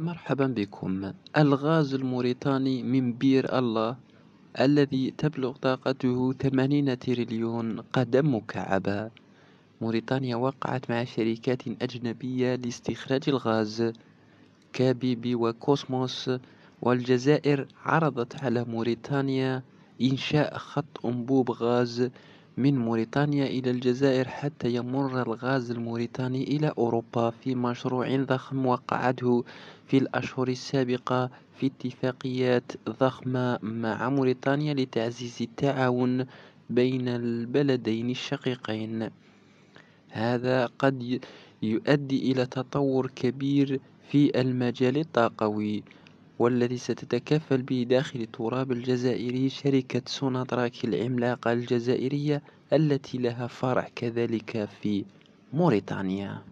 مرحبا بكم الغاز الموريتاني من بير الله الذي تبلغ طاقته 80 تريليون قدم مكعبة موريتانيا وقعت مع شركات أجنبية لاستخراج الغاز كابيبي وكوسموس والجزائر عرضت على موريتانيا إنشاء خط أنبوب غاز من موريتانيا إلى الجزائر حتى يمر الغاز الموريتاني إلى أوروبا في مشروع ضخم وقعته في الأشهر السابقة في اتفاقيات ضخمة مع موريتانيا لتعزيز التعاون بين البلدين الشقيقين هذا قد يؤدي إلى تطور كبير في المجال الطاقوي والذي ستتكفل به داخل التراب الجزائري شركة سوناتراك العملاقة الجزائرية التي لها فرع كذلك في موريتانيا